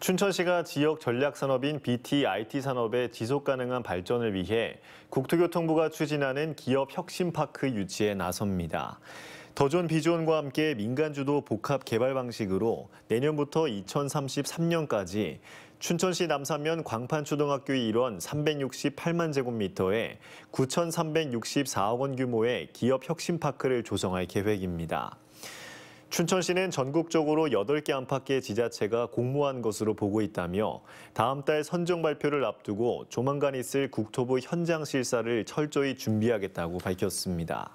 춘천시가 지역 전략 산업인 BT IT 산업의 지속 가능한 발전을 위해 국토교통부가 추진하는 기업 혁신파크 유치에 나섭니다. 더존 비존과 함께 민간주도 복합 개발 방식으로 내년부터 2033년까지 춘천시 남산면 광판초등학교 일원 368만 제곱미터에 9,364억 원 규모의 기업 혁신파크를 조성할 계획입니다. 춘천시는 전국적으로 8개 안팎의 지자체가 공모한 것으로 보고 있다며 다음 달 선정 발표를 앞두고 조만간 있을 국토부 현장 실사를 철저히 준비하겠다고 밝혔습니다.